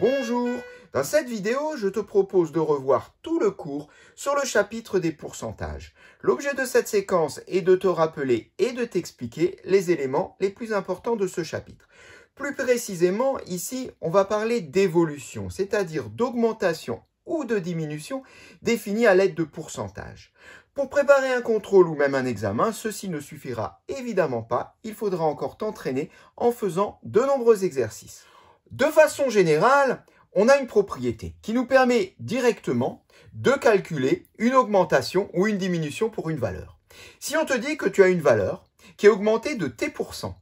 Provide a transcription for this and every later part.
Bonjour Dans cette vidéo, je te propose de revoir tout le cours sur le chapitre des pourcentages. L'objet de cette séquence est de te rappeler et de t'expliquer les éléments les plus importants de ce chapitre. Plus précisément, ici, on va parler d'évolution, c'est-à-dire d'augmentation ou de diminution définie à l'aide de pourcentages. Pour préparer un contrôle ou même un examen, ceci ne suffira évidemment pas, il faudra encore t'entraîner en faisant de nombreux exercices. De façon générale, on a une propriété qui nous permet directement de calculer une augmentation ou une diminution pour une valeur. Si on te dit que tu as une valeur qui est augmentée de t%,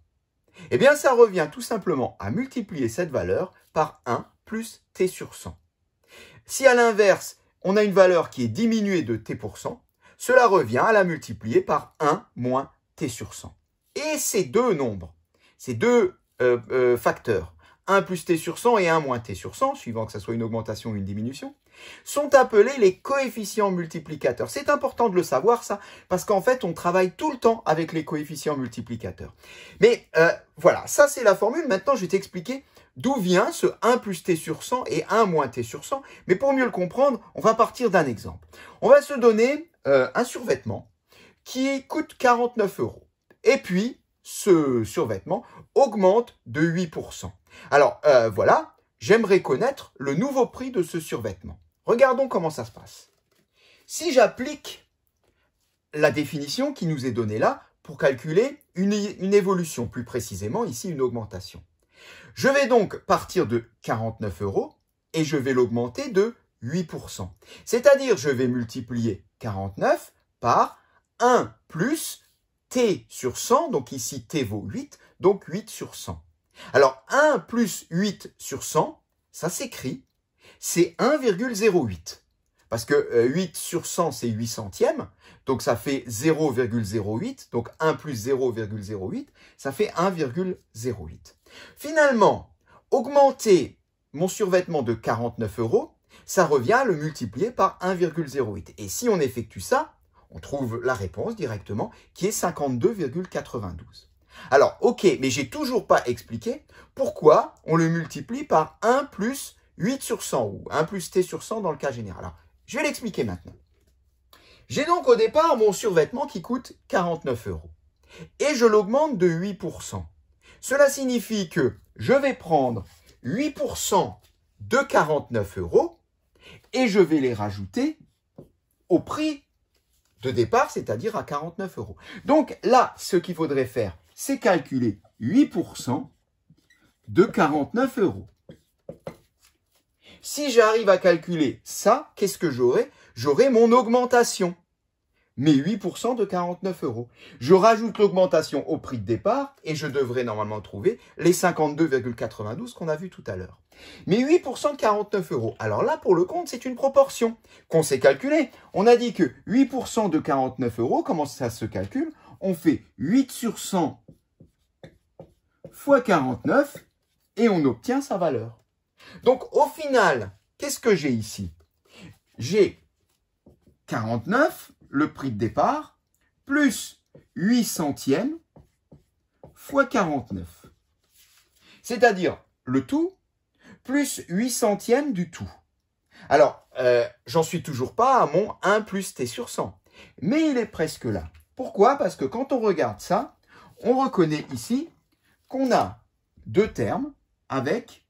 eh bien ça revient tout simplement à multiplier cette valeur par 1 plus t sur 100. Si à l'inverse, on a une valeur qui est diminuée de t%, cela revient à la multiplier par 1 moins t sur 100. Et ces deux nombres, ces deux euh, euh, facteurs 1 plus t sur 100 et 1 moins t sur 100, suivant que ça soit une augmentation ou une diminution, sont appelés les coefficients multiplicateurs. C'est important de le savoir ça, parce qu'en fait on travaille tout le temps avec les coefficients multiplicateurs. Mais euh, voilà, ça c'est la formule. Maintenant je vais t'expliquer d'où vient ce 1 plus t sur 100 et 1 moins t sur 100. Mais pour mieux le comprendre, on va partir d'un exemple. On va se donner euh, un survêtement qui coûte 49 euros. Et puis, ce survêtement augmente de 8%. Alors euh, voilà, j'aimerais connaître le nouveau prix de ce survêtement. Regardons comment ça se passe. Si j'applique la définition qui nous est donnée là pour calculer une, une évolution, plus précisément ici une augmentation. Je vais donc partir de 49 euros et je vais l'augmenter de 8%. C'est-à-dire je vais multiplier 49 par 1 plus t sur 100, donc ici t vaut 8, donc 8 sur 100. Alors 1 plus 8 sur 100, ça s'écrit, c'est 1,08. Parce que 8 euh, sur 100, c'est 8 centièmes, donc ça fait 0,08, donc 1 plus 0,08, ça fait 1,08. Finalement, augmenter mon survêtement de 49 euros, ça revient à le multiplier par 1,08. Et si on effectue ça, on trouve la réponse directement, qui est 52,92. Alors, ok, mais j'ai toujours pas expliqué pourquoi on le multiplie par 1 plus 8 sur 100 ou 1 plus t sur 100 dans le cas général. Alors, je vais l'expliquer maintenant. J'ai donc au départ mon survêtement qui coûte 49 euros et je l'augmente de 8%. Cela signifie que je vais prendre 8% de 49 euros et je vais les rajouter au prix de départ, c'est-à-dire à 49 euros. Donc là, ce qu'il faudrait faire, c'est calculer 8% de 49 euros. Si j'arrive à calculer ça, qu'est-ce que j'aurai J'aurai mon augmentation mais 8% de 49 euros. Je rajoute l'augmentation au prix de départ et je devrais normalement trouver les 52,92 qu'on a vu tout à l'heure. Mais 8% de 49 euros. Alors là, pour le compte, c'est une proportion qu'on s'est calculée. On a dit que 8% de 49 euros, comment ça se calcule On fait 8 sur 100 fois 49 et on obtient sa valeur. Donc au final, qu'est-ce que j'ai ici J'ai 49 le prix de départ, plus 8 centièmes fois 49. C'est-à-dire le tout plus 8 centièmes du tout. Alors, euh, j'en suis toujours pas à mon 1 plus t sur 100. Mais il est presque là. Pourquoi Parce que quand on regarde ça, on reconnaît ici qu'on a deux termes avec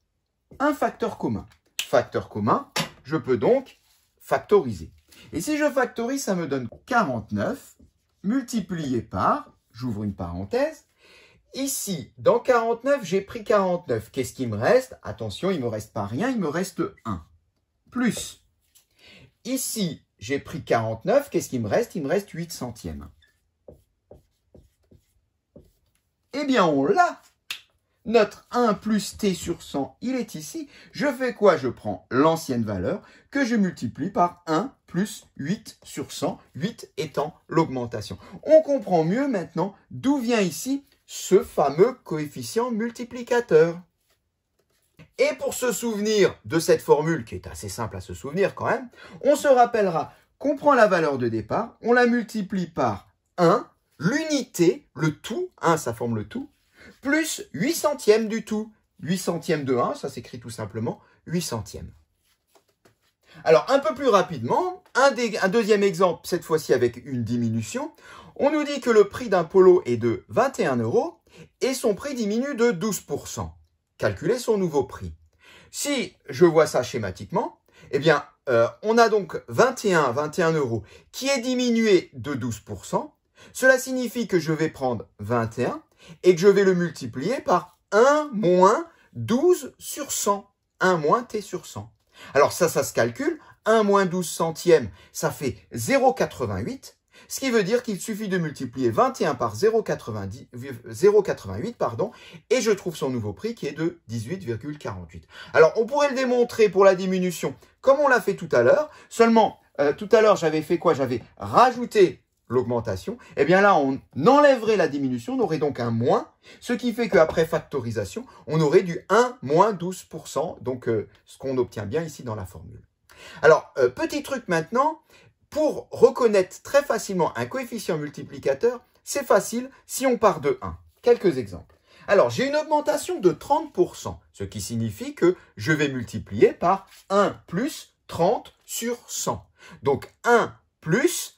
un facteur commun. Facteur commun, je peux donc factoriser. Et si je factorise, ça me donne 49 multiplié par, j'ouvre une parenthèse, ici, dans 49, j'ai pris 49. Qu'est-ce qui me reste Attention, il ne me reste pas rien, il me reste 1. Plus, ici, j'ai pris 49, qu'est-ce qui me reste Il me reste 8 centièmes. Eh bien, on l'a notre 1 plus t sur 100, il est ici. Je fais quoi Je prends l'ancienne valeur que je multiplie par 1 plus 8 sur 100, 8 étant l'augmentation. On comprend mieux maintenant d'où vient ici ce fameux coefficient multiplicateur. Et pour se souvenir de cette formule, qui est assez simple à se souvenir quand même, on se rappellera qu'on prend la valeur de départ, on la multiplie par 1, l'unité, le tout, 1 ça forme le tout, plus 8 centièmes du tout. 8 centièmes de 1, ça s'écrit tout simplement 8 centièmes. Alors, un peu plus rapidement, un, deuxième exemple, cette fois-ci avec une diminution. On nous dit que le prix d'un polo est de 21 euros et son prix diminue de 12%. Calculez son nouveau prix. Si je vois ça schématiquement, eh bien, euh, on a donc 21, 21 euros qui est diminué de 12%. Cela signifie que je vais prendre 21 et que je vais le multiplier par 1 moins 12 sur 100. 1 moins t sur 100. Alors ça, ça se calcule. 1 moins 12 centièmes, ça fait 0,88. Ce qui veut dire qu'il suffit de multiplier 21 par 0,88 pardon, et je trouve son nouveau prix qui est de 18,48. Alors on pourrait le démontrer pour la diminution comme on l'a fait tout à l'heure, seulement euh, tout à l'heure j'avais fait quoi J'avais rajouté l'augmentation, eh bien là, on enlèverait la diminution, on aurait donc un moins, ce qui fait qu'après factorisation, on aurait du 1 moins 12%, donc euh, ce qu'on obtient bien ici dans la formule. Alors, euh, petit truc maintenant, pour reconnaître très facilement un coefficient multiplicateur, c'est facile si on part de 1. Quelques exemples. Alors, j'ai une augmentation de 30%, ce qui signifie que je vais multiplier par 1 plus 30 sur 100. Donc, 1 plus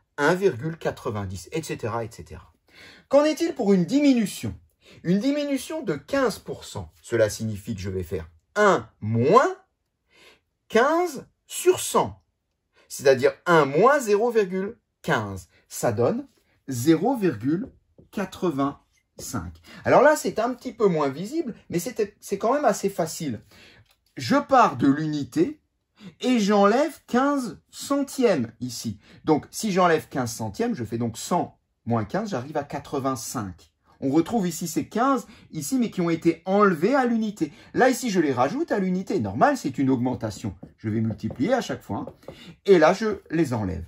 1,90, etc., etc. Qu'en est-il pour une diminution Une diminution de 15%. Cela signifie que je vais faire 1 moins 15 sur 100, c'est-à-dire 1 moins 0,15. Ça donne 0,85. Alors là, c'est un petit peu moins visible, mais c'est quand même assez facile. Je pars de l'unité et j'enlève 15 centièmes ici. Donc, si j'enlève 15 centièmes, je fais donc 100 moins 15, j'arrive à 85. On retrouve ici ces 15, ici, mais qui ont été enlevés à l'unité. Là, ici, je les rajoute à l'unité. Normal, c'est une augmentation. Je vais multiplier à chaque fois. Hein. Et là, je les enlève.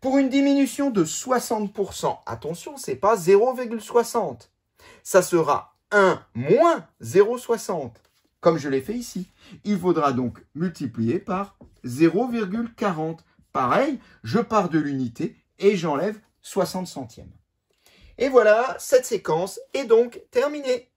Pour une diminution de 60%, attention, ce n'est pas 0,60. Ça sera 1 moins 0,60 comme je l'ai fait ici. Il faudra donc multiplier par 0,40. Pareil, je pars de l'unité et j'enlève 60 centièmes. Et voilà, cette séquence est donc terminée.